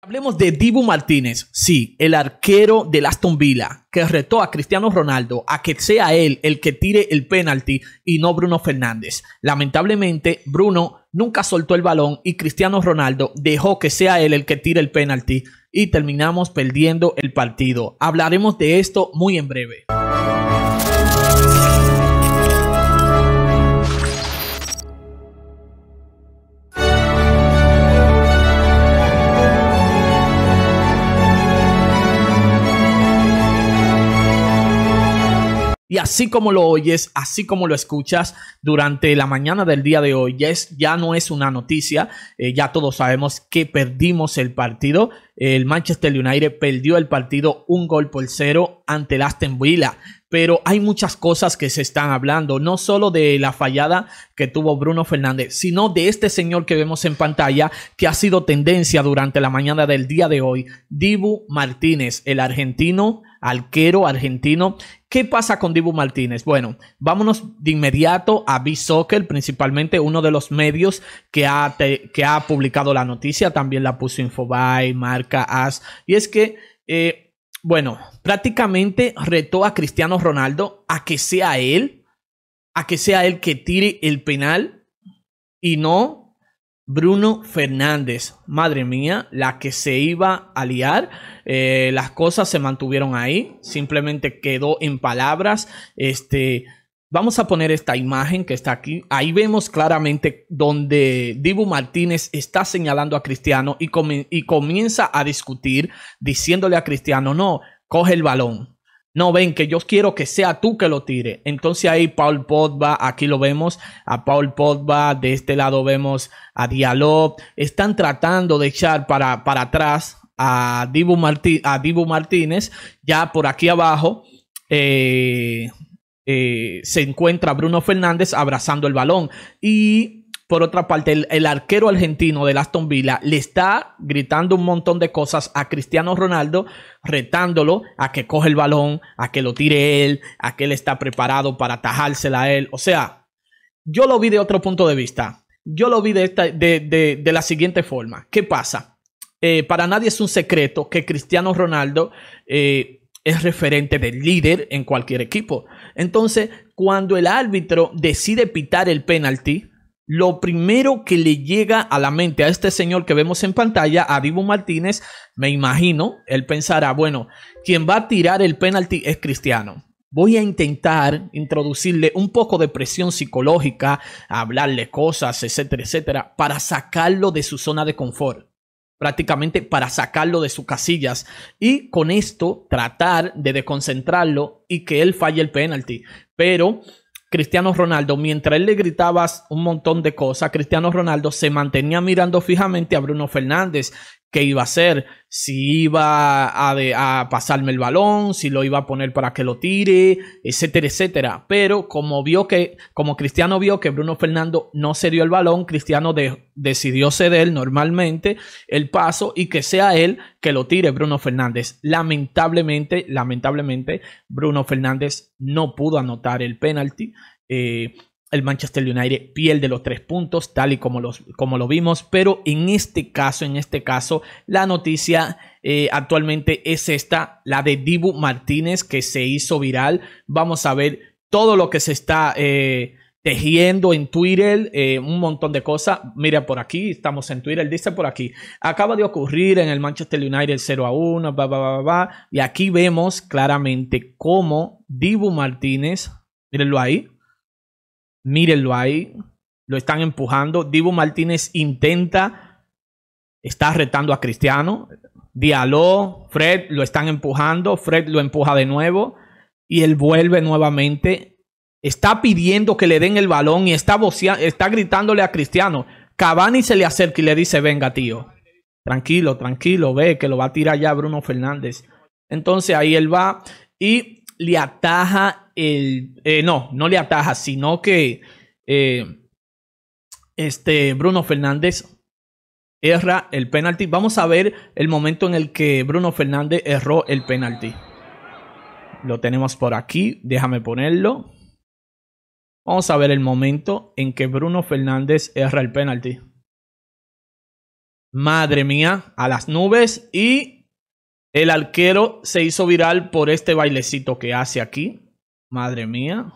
Hablemos de Dibu Martínez, sí, el arquero del Aston Villa, que retó a Cristiano Ronaldo a que sea él el que tire el penalti y no Bruno Fernández. Lamentablemente, Bruno nunca soltó el balón y Cristiano Ronaldo dejó que sea él el que tire el penalti y terminamos perdiendo el partido. Hablaremos de esto muy en breve. así como lo oyes, así como lo escuchas durante la mañana del día de hoy, ya, ya no es una noticia, eh, ya todos sabemos que perdimos el partido. El Manchester United perdió el partido un gol por cero ante el Aston Villa. Pero hay muchas cosas que se están hablando, no solo de la fallada que tuvo Bruno Fernández, sino de este señor que vemos en pantalla que ha sido tendencia durante la mañana del día de hoy, Dibu Martínez, el argentino, arquero argentino. ¿Qué pasa con Dibu Martínez? Bueno, vámonos de inmediato a B-Soccer, principalmente uno de los medios que ha, que ha publicado la noticia, también la puso Infobay, Mark y es que, eh, bueno, prácticamente retó a Cristiano Ronaldo a que sea él, a que sea él que tire el penal y no Bruno Fernández. Madre mía, la que se iba a liar. Eh, las cosas se mantuvieron ahí, simplemente quedó en palabras. Este Vamos a poner esta imagen que está aquí. Ahí vemos claramente donde Dibu Martínez está señalando a Cristiano y, comienza a discutir diciéndole a Cristiano, no, coge el balón. No, ven, que yo quiero que sea tú que lo tire. Entonces ahí Paul Pogba, aquí lo vemos, a Paul Pogba, de este lado vemos a Diallo. Están tratando de echar para, para atrás a Dibu, a Dibu Martínez. Ya por aquí abajo, eh, eh, se encuentra Bruno Fernández abrazando el balón. Y por otra parte, el, arquero argentino de Aston Villa le está gritando un montón de cosas a Cristiano Ronaldo, retándolo a que coge el balón, a que lo tire él, a que él está preparado para atajársela a él. O sea, yo lo vi de otro punto de vista. Yo lo vi de, esta, de, la siguiente forma. ¿Qué pasa? Eh, para nadie es un secreto que Cristiano Ronaldo eh, es referente del líder en cualquier equipo. Entonces, cuando el árbitro decide pitar el penalti, lo primero que le llega a la mente a este señor que vemos en pantalla, a Dibu Martínez, me imagino, él pensará, bueno, quien va a tirar el penalti es Cristiano. Voy a intentar introducirle un poco de presión psicológica, hablarle cosas, etcétera, etcétera, para sacarlo de su zona de confort prácticamente para sacarlo de sus casillas y con esto tratar de desconcentrarlo y que él falle el penalti. Pero Cristiano Ronaldo, mientras él le gritabas un montón de cosas, Cristiano Ronaldo se mantenía mirando fijamente a Bruno Fernández qué iba a hacer, si iba a, pasarme el balón, si lo iba a poner para que lo tire, etcétera, etcétera. Pero como vio que, como Cristiano vio que Bruno Fernando no se dio el balón, Cristiano de, decidió ceder normalmente el paso y que sea él que lo tire Bruno Fernández. Lamentablemente, lamentablemente, Bruno Fernández no pudo anotar el penalti. Eh, el Manchester United pierde los tres puntos, tal y como, los, como lo vimos, pero en este caso, en este caso, la noticia eh, actualmente es esta, la de Dibu Martínez, que se hizo viral. Vamos a ver todo lo que se está eh, tejiendo en Twitter, eh, un montón de cosas. Mira por aquí, estamos en Twitter, dice por aquí, acaba de ocurrir en el Manchester United 0 a 1, Y aquí vemos claramente cómo Dibu Martínez, mírenlo ahí, Mírenlo ahí. Lo están empujando. Divo Martínez intenta. Está retando a Cristiano. Dialó, Fred lo están empujando. Fred lo empuja de nuevo. Y él vuelve nuevamente. Está pidiendo que le den el balón y está, está gritándole a Cristiano. Cavani se le acerca y le dice, venga tío, tranquilo, tranquilo, ve que lo va a tirar ya Bruno Fernández. Entonces ahí él va y le ataja eh, no, no le ataja, sino que eh, este Bruno Fernández erra el penalti. Vamos a ver el momento en el que Bruno Fernández erró el penalti. Lo tenemos por aquí, déjame ponerlo. Vamos a ver el momento en que Bruno Fernández erra el penalti. Madre mía, a las nubes y el arquero se hizo viral por este bailecito que hace aquí. Madre mía.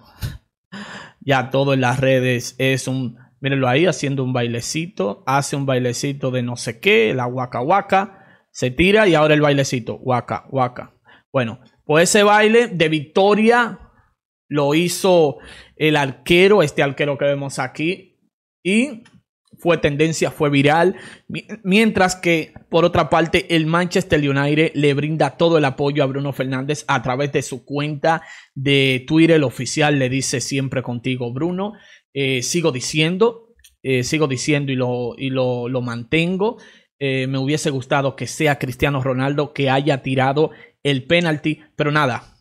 Ya todo en las redes es un. Mírenlo ahí haciendo un bailecito. Hace un bailecito de no sé qué, la guaca guaca. Se tira y ahora el bailecito. Guaca guaca. Bueno, pues ese baile de victoria lo hizo el arquero, este arquero que vemos aquí. Y fue tendencia, fue viral, mientras que por otra parte el Manchester United le brinda todo el apoyo a Bruno Fernández a través de su cuenta de Twitter, el oficial le dice siempre contigo Bruno, eh, sigo diciendo, eh, sigo diciendo y lo, y lo, mantengo. Eh, me hubiese gustado que sea Cristiano Ronaldo que haya tirado el penalti, pero nada,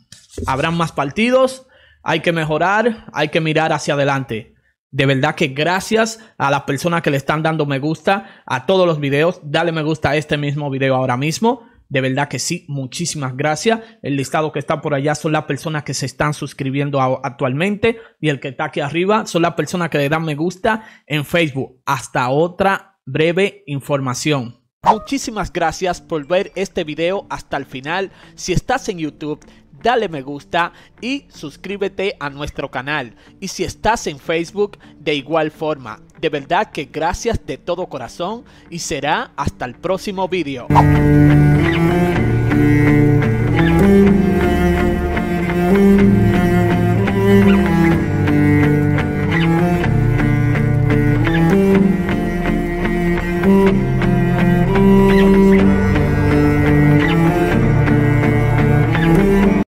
habrán más partidos, hay que mejorar, hay que mirar hacia adelante. De verdad que gracias a las personas que le están dando me gusta a todos los videos. Dale me gusta a este mismo video ahora mismo. De verdad que sí, muchísimas gracias. El listado que está por allá son las personas que se están suscribiendo actualmente y el que está aquí arriba son las personas que le dan me gusta en Facebook. Hasta otra breve información. Muchísimas gracias por ver este video hasta el final. Si estás en YouTube, dale me gusta y suscríbete a nuestro canal. Y si estás en Facebook, de igual forma. De verdad que gracias de todo corazón y será hasta el próximo vídeo.